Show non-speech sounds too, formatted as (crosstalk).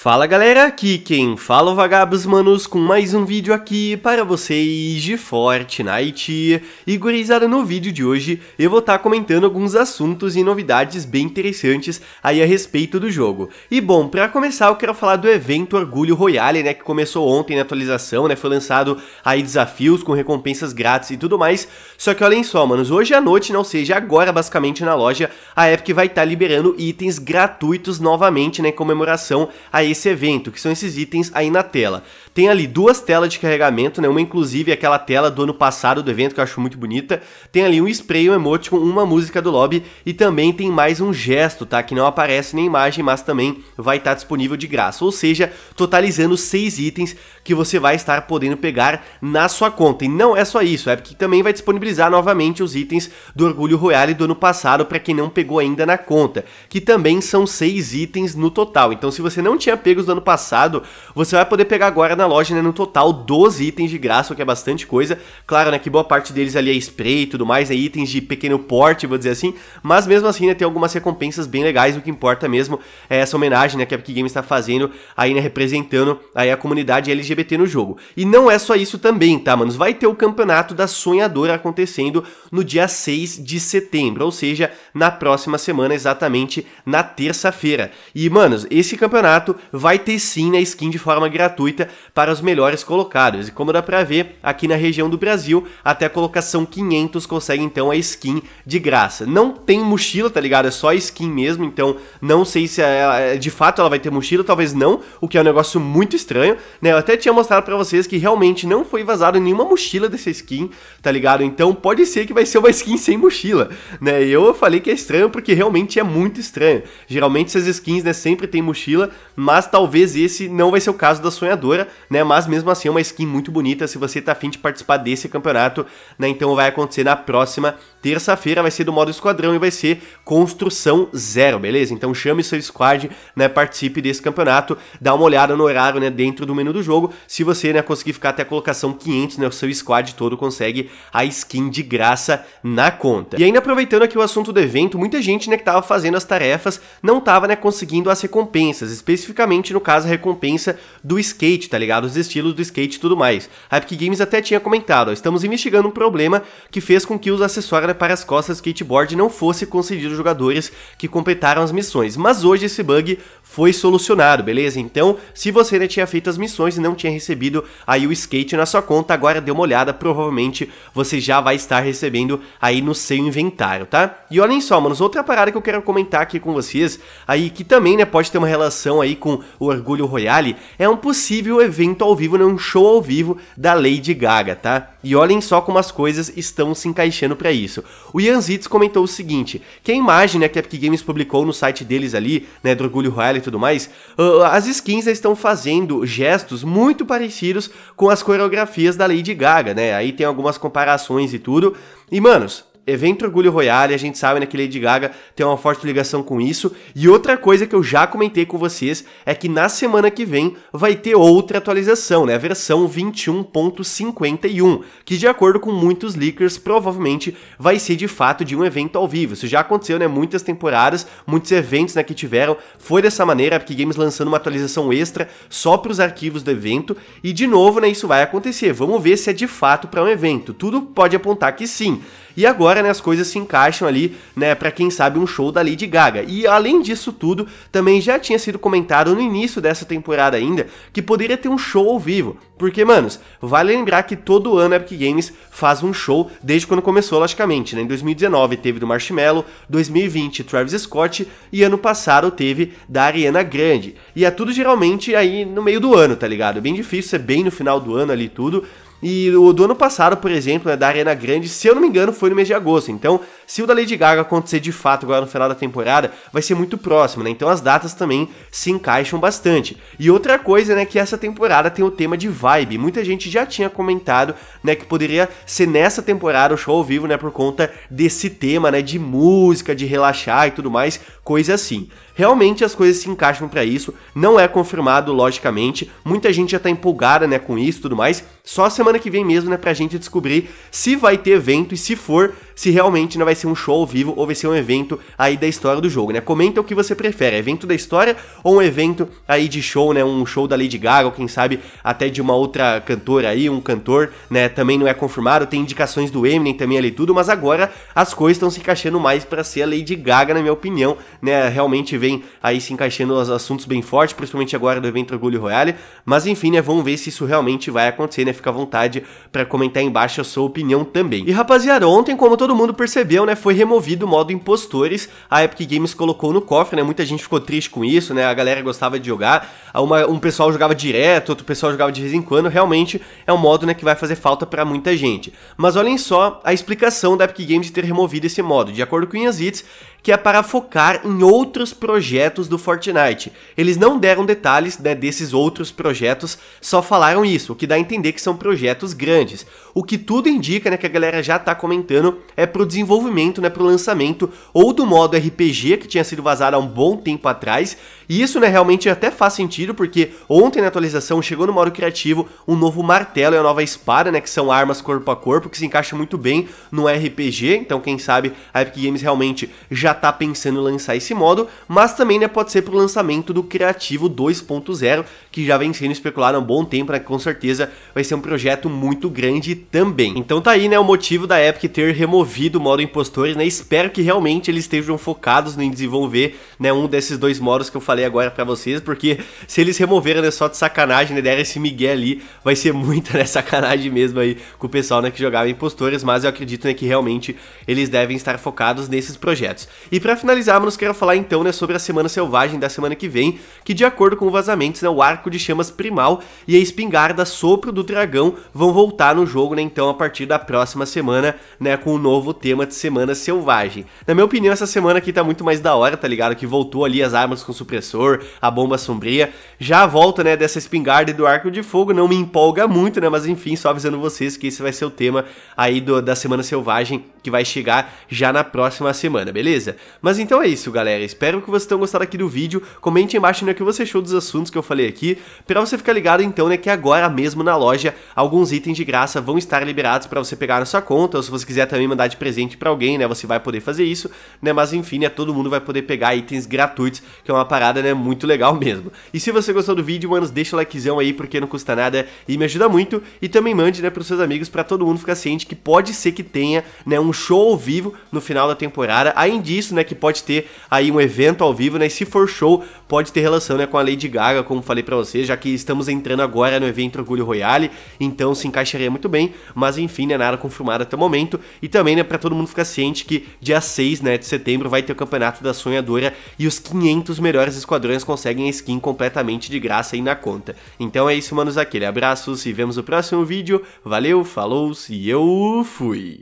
Fala galera, aqui quem fala é o Vagabos Manos com mais um vídeo aqui para vocês de Fortnite. E gurizada, no vídeo de hoje eu vou estar tá comentando alguns assuntos e novidades bem interessantes aí a respeito do jogo. E bom, para começar eu quero falar do evento Orgulho Royale, né, que começou ontem na atualização, né, foi lançado aí desafios com recompensas grátis e tudo mais. Só que olhem só, manos, hoje à noite, não seja agora basicamente na loja, a Epic vai estar tá liberando itens gratuitos novamente, né, comemoração aí esse evento, que são esses itens aí na tela. Tem ali duas telas de carregamento, né? Uma inclusive é aquela tela do ano passado do evento que eu acho muito bonita. Tem ali um spray, um com uma música do lobby e também tem mais um gesto, tá? Que não aparece nem imagem, mas também vai estar tá disponível de graça. Ou seja, totalizando seis itens que você vai estar podendo pegar na sua conta. E não é só isso, é porque também vai disponibilizar novamente os itens do Orgulho Royale do ano passado para quem não pegou ainda na conta, que também são seis itens no total. Então, se você não tinha pegos do ano passado, você vai poder pegar agora na loja, né, no total 12 itens de graça, o que é bastante coisa. Claro, né, que boa parte deles ali é spray e tudo mais, é itens de pequeno porte, vou dizer assim, mas mesmo assim, né, tem algumas recompensas bem legais, o que importa mesmo é essa homenagem, né, que a Epic Games está fazendo aí, né, representando aí a comunidade LGBT no jogo. E não é só isso também, tá, manos? Vai ter o campeonato da sonhadora acontecendo no dia 6 de setembro, ou seja, na próxima semana, exatamente na terça-feira. E, manos, esse campeonato vai ter sim na skin de forma gratuita para os melhores colocados. E como dá pra ver, aqui na região do Brasil, até a colocação 500 consegue então a skin de graça. Não tem mochila, tá ligado? É só skin mesmo, então não sei se ela, é, é, de fato ela vai ter mochila, talvez não, o que é um negócio muito estranho, né? Eu até tinha mostrado para vocês que realmente não foi vazado nenhuma mochila dessa skin, tá ligado? Então pode ser que vai ser uma skin sem mochila, né? E eu falei que é estranho porque realmente é muito estranho. Geralmente essas skins, né, sempre tem mochila, mas mas talvez esse não vai ser o caso da sonhadora, né? Mas mesmo assim é uma skin muito bonita se você tá afim de participar desse campeonato, né? Então vai acontecer na próxima terça-feira, vai ser do modo esquadrão e vai ser construção zero, beleza? Então chame seu squad, né? Participe desse campeonato, dá uma olhada no horário, né? Dentro do menu do jogo, se você, né? Conseguir ficar até a colocação 500, né? O seu squad todo consegue a skin de graça na conta. E ainda aproveitando aqui o assunto do evento, muita gente, né? Que tava fazendo as tarefas, não tava, né? Conseguindo as recompensas, especificamente especificamente, no caso, a recompensa do skate, tá ligado? Os estilos do skate e tudo mais. A Epic Games até tinha comentado, ó, estamos investigando um problema que fez com que os acessórios para as costas skateboard não fosse concedido aos jogadores que completaram as missões, mas hoje esse bug foi solucionado, beleza? Então, se você ainda tinha feito as missões e não tinha recebido aí o skate na sua conta, agora dê uma olhada, provavelmente você já vai estar recebendo aí no seu inventário, tá? E olhem só, manos, outra parada que eu quero comentar aqui com vocês, aí que também, né, pode ter uma relação aí com o Orgulho Royale, é um possível evento ao vivo, né, um show ao vivo da Lady Gaga, tá? E olhem só como as coisas estão se encaixando para isso. O Ian Zitz comentou o seguinte, que a imagem, né, que a Epic Games publicou no site deles ali, né, do Orgulho Royale e tudo mais, ah, ah, as skins estão fazendo gestos muito parecidos com as coreografias da Lady Gaga, né? Aí tem algumas comparações e tudo. E, manos, evento Orgulho Royale, a gente sabe né, que Lady Gaga tem uma forte ligação com isso. E outra coisa que eu já comentei com vocês é que na semana que vem vai ter outra atualização, né, a versão 21.51, que de acordo com muitos leakers provavelmente vai ser de fato de um evento ao vivo. Isso já aconteceu, né, muitas temporadas, muitos eventos né, que tiveram, foi dessa maneira, a Epic Games lançando uma atualização extra só para os arquivos do evento. E de novo, né, isso vai acontecer. Vamos ver se é de fato para um evento. Tudo pode apontar que sim. E agora né, as coisas se encaixam ali, né, para quem sabe um show da Lady Gaga. E além disso tudo, também já tinha sido comentado no início dessa temporada ainda que poderia ter um show ao vivo. Porque, manos, vale lembrar que todo ano a Epic Games faz um show desde quando começou, logicamente, né? Em 2019 teve do Marshmello, 2020 Travis Scott e ano passado teve da Ariana Grande. E é tudo geralmente aí no meio do ano, tá ligado? É bem difícil, é bem no final do ano ali tudo. E o do ano passado, por exemplo, né, da Arena Grande, se eu não me engano, foi no mês de agosto. Então, se o da Lady Gaga acontecer de fato agora no final da temporada, vai ser muito próximo, né? Então as datas também se encaixam bastante. E outra coisa, né, que essa temporada tem o tema de vibe. Muita gente já tinha comentado, né, que poderia ser nessa temporada o show ao vivo, né, por conta desse tema, né, de música, de relaxar e tudo mais, coisa assim realmente as coisas se encaixam para isso, não é confirmado, logicamente, muita gente já tá empolgada, né, com isso e tudo mais, só semana que vem mesmo, né, pra gente descobrir se vai ter evento e se for, se realmente não vai ser um show ao vivo ou vai ser um evento aí da história do jogo, né? Comenta o que você prefere, é evento da história ou um evento aí de show, né? Um show da Lady Gaga ou quem sabe até de uma outra cantora aí, um cantor, né? Também não é confirmado, tem indicações do Eminem também ali tudo, mas agora as coisas estão se encaixando mais para ser a Lady Gaga, na minha opinião, né? Realmente vem aí se encaixando os assuntos bem fortes, principalmente agora do evento Orgulho Royale, mas enfim, né? Vamos ver se isso realmente vai acontecer, né? Fica à vontade para comentar embaixo a sua opinião também. E rapaziada, ontem como todo todo mundo percebeu, né, foi removido o modo impostores. A Epic Games colocou no cofre, né? Muita gente ficou triste com isso, né? A galera gostava de jogar. Uma, um pessoal jogava direto, outro pessoal jogava de vez em quando. Realmente é um modo, né, que vai fazer falta para muita gente. Mas olhem só a explicação da Epic Games de ter removido esse modo. De acordo com Yazits, que é para focar em outros projetos do Fortnite. Eles não deram detalhes né, desses outros projetos, só falaram isso, o que dá a entender que são projetos grandes. O que tudo indica, né, que a galera já está comentando, é pro desenvolvimento, né, pro lançamento ou do modo RPG que tinha sido vazado há um bom tempo atrás. E isso, né, realmente até faz sentido porque ontem na atualização chegou no modo criativo um novo martelo e a nova espada, né, que são armas corpo a corpo que se encaixam muito bem no RPG. Então, quem sabe a Epic Games realmente já tá pensando em lançar esse modo, mas também, né, pode ser pro lançamento do criativo 2.0, que já vem sendo especulado há um bom tempo, né, com certeza vai ser um projeto muito grande também. Então tá aí, né, o motivo da Epic ter removido desenvolvido o modo impostores, né? Espero que realmente eles estejam focados em desenvolver, né, um desses dois modos que eu falei agora para vocês, porque se eles removerem né, só de sacanagem, né, deram esse migué ali, vai ser muita né, (laughs) sacanagem mesmo aí com o pessoal, né, que jogava impostores, mas eu acredito, né, que realmente eles devem estar focados nesses projetos. E para finalizar, mas quero falar então, né, sobre a Semana Selvagem da semana que vem, que de acordo com vazamentos, né, o Arco de Chamas Primal e a Espingarda Sopro do Dragão vão voltar no jogo, né, então a partir da próxima semana, né, com o novo tema de Semana Selvagem. Na minha opinião, essa semana aqui tá muito mais da hora, tá ligado? Que voltou ali as armas com supressor, a bomba sombria. Já a volta, né, dessa espingarda e do arco de fogo não me empolga muito, né? Mas enfim, só avisando vocês que esse vai ser o tema aí do, da Semana Selvagem que vai chegar já na próxima semana, beleza? Mas então é isso, galera. Espero que vocês tenham gostado aqui do vídeo. Comente embaixo né, o que você achou dos assuntos que eu falei aqui, para você ficar ligado então, né, que agora mesmo na loja alguns itens de graça vão estar liberados para você pegar na sua conta, ou se você quiser também mandar mandar de presente para alguém, né? Você vai poder fazer isso, né? Mas enfim, né? Todo mundo vai poder pegar itens gratuitos, que é uma parada, né? Muito legal (laughs) mesmo. E se você gostou do vídeo, mano, deixa o likezão aí, porque não custa nada e me ajuda muito. E também mande, né? Pros seus amigos, para todo mundo ficar ciente que pode ser que tenha, né? Um show ao vivo no final da temporada. Além disso, né? Que pode ter aí um evento ao vivo, né? E se for show, pode ter relação, né? Com a Lady Gaga, como falei para você, já que estamos entrando agora no evento Orgulho Royale, então se encaixaria muito bem, mas enfim, né? Nada confirmado até o momento. E também também, né, para todo mundo ficar ciente que dia 6, né, de setembro vai ter o campeonato da sonhadora e os 500 melhores esquadrões conseguem a skin completamente de graça aí na conta. Então é isso, manos, aquele abraço, se vemos no próximo vídeo. Valeu, falou e eu fui.